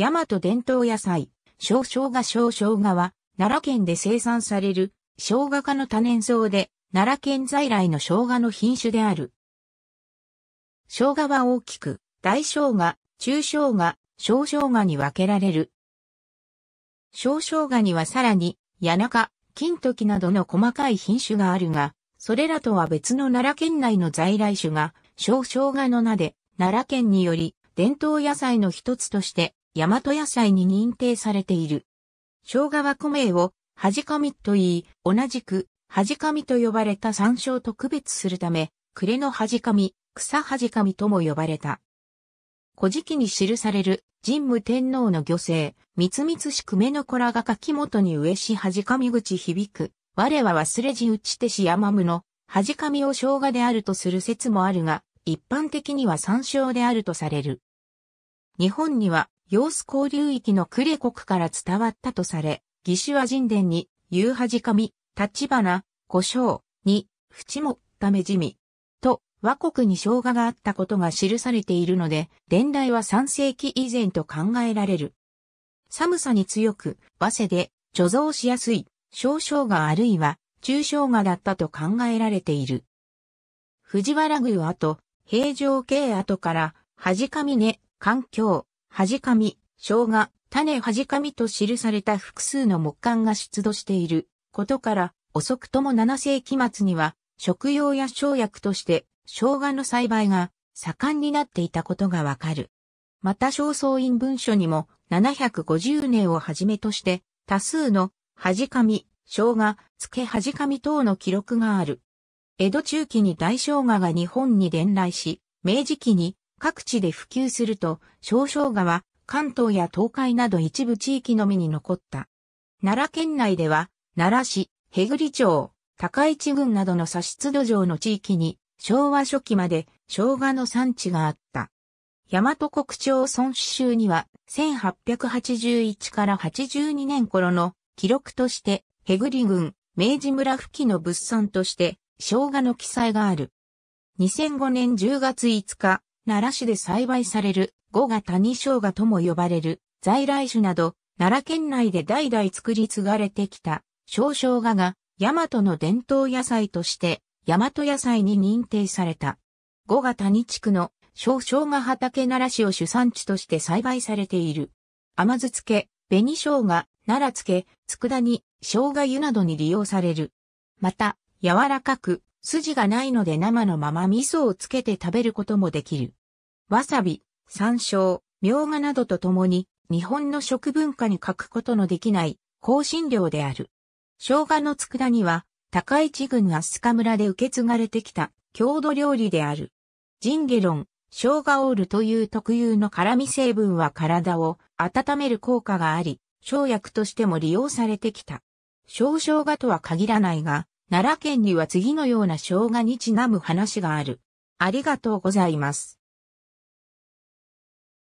大和伝統野菜、小生姜小生姜は、奈良県で生産される、生姜科の多年草で、奈良県在来の生姜の品種である。生姜は大きく、大生姜、中生姜、小生姜に分けられる。小生姜にはさらに、谷中、金時などの細かい品種があるが、それらとは別の奈良県内の在来種が、小生姜の名で、奈良県により、伝統野菜の一つとして大和野菜に認定されている。生姜は米を、はじかみと言い、同じく、はじかみと呼ばれた山椒と区別するため、暮れのはじかみ、草はじかみとも呼ばれた。古事記に記される神武天皇の御姓、三つし久米の子らが柿元に植えしはじかみ口響く。我は忘れじ打ち手し山むの、はじかみを生姜であるとする説もあるが、一般的には山椒であるとされる。日本には様子交流域のクレ国から伝わったとされ、義手は神殿に、夕恥み、立花、胡椒、に、淵も、ためじみ。と、和国に生姜があったことが記されているので、伝来は3世紀以前と考えられる。寒さに強く、和瀬で、貯蔵しやすい、小生姜あるいは、中生姜だったと考えられている。藤原宮跡、平城系跡から、はじかみね、環境、はじかみ、生姜、種はじかみと記された複数の木簡が出土していることから、遅くとも7世紀末には、食用や生薬として、生姜の栽培が盛んになっていたことがわかる。また、正倉院文書にも、750年をはじめとして、多数の、はじかみ、生姜、つけはじかみ等の記録がある。江戸中期に大生姜が日本に伝来し、明治期に各地で普及すると、少々姜は関東や東海など一部地域のみに残った。奈良県内では、奈良市、へぐり町、高市郡などの差出土壌の地域に、昭和初期まで生姜の産地があった。大和国町孫子州には、1881から82年頃の記録として、へぐり郡、明治村付近の物産として、生姜の記載がある。2005年10月5日、奈良市で栽培される、五が谷生姜とも呼ばれる、在来種など、奈良県内で代々作り継がれてきた、小生姜が、大和の伝統野菜として、大和野菜に認定された。五が谷地区の小生姜畑奈良市を主産地として栽培されている。甘酢漬け、紅生姜、奈良漬け、佃煮、生姜湯などに利用される。また、柔らかく、筋がないので生のまま味噌をつけて食べることもできる。わさび、山椒、みょうがなどとともに、日本の食文化に欠くことのできない香辛料である。生姜の佃煮は、高市郡飛鳥村で受け継がれてきた郷土料理である。ジンゲロン、生姜オールという特有の辛味成分は体を温める効果があり、生薬としても利用されてきた。生姜とは限らないが、奈良県には次のような生姜にちなむ話がある。ありがとうございます。